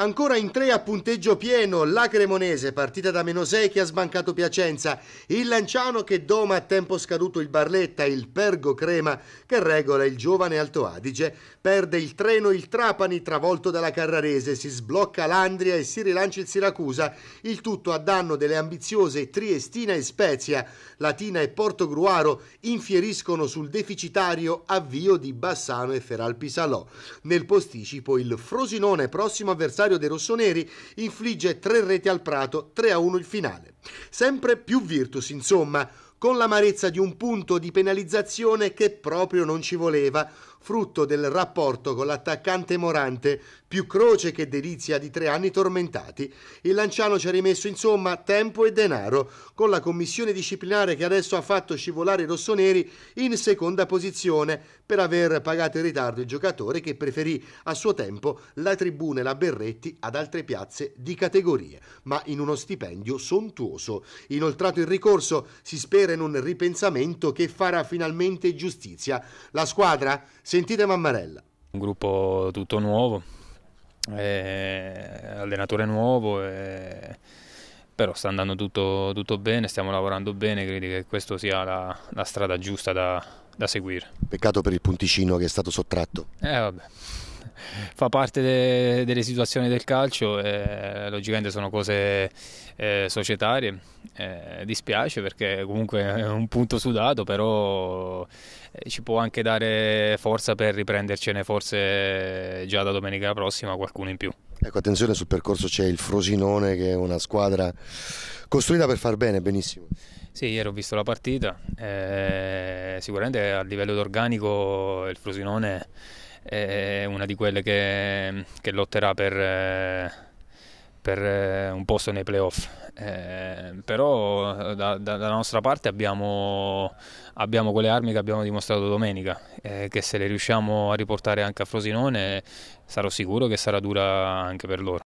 Ancora in tre a punteggio pieno la Cremonese, partita da meno 6 che ha sbancato Piacenza, il Lanciano che doma a tempo scaduto il Barletta, il Pergo Crema che regola il giovane Alto Adige, perde il treno il Trapani travolto dalla Carrarese, si sblocca l'Andria e si rilancia il Siracusa, il tutto a danno delle ambiziose Triestina e Spezia, Latina e Porto Gruaro infieriscono sul deficitario avvio di Bassano e Feralpisalò. Nel posticipo il Frosinone prossimo avversario avversario dei rossoneri infligge tre reti al Prato, 3-1 a il finale. Sempre più Virtus, insomma, con l'amarezza di un punto di penalizzazione che proprio non ci voleva, frutto del rapporto con l'attaccante Morante, più croce che delizia di tre anni tormentati, il Lanciano ci ha rimesso insomma tempo e denaro, con la commissione disciplinare che adesso ha fatto scivolare i rossoneri in seconda posizione per aver pagato in ritardo il giocatore che preferì a suo tempo la tribuna e la Berretti ad altre piazze di categorie, ma in uno stipendio sontuoso. Inoltrato il ricorso, si spera in un ripensamento che farà finalmente giustizia. La squadra Sentite Mammarella. Un gruppo tutto nuovo, eh, allenatore nuovo, eh, però sta andando tutto, tutto, bene, stiamo lavorando bene, credo che questa sia la, la strada giusta da, da, seguire. Peccato per il punticino che è stato sottratto. Eh vabbè fa parte de, delle situazioni del calcio e logicamente sono cose eh, societarie. Eh, dispiace perché comunque è un punto sudato, però eh, ci può anche dare forza per riprendercene forse già da domenica prossima qualcuno in più. Ecco, attenzione sul percorso c'è il Frosinone che è una squadra costruita per far bene, benissimo. Sì, ieri ho visto la partita, eh, sicuramente a livello d'organico il Frosinone è una di quelle che, che lotterà per, eh, per, eh, un posto nei playoff. Eh, però eh, da, da, dalla nostra parte abbiamo, abbiamo, quelle armi che abbiamo dimostrato domenica, eh, che se le riusciamo a riportare anche a Frosinone sarò sicuro che sarà dura anche per loro.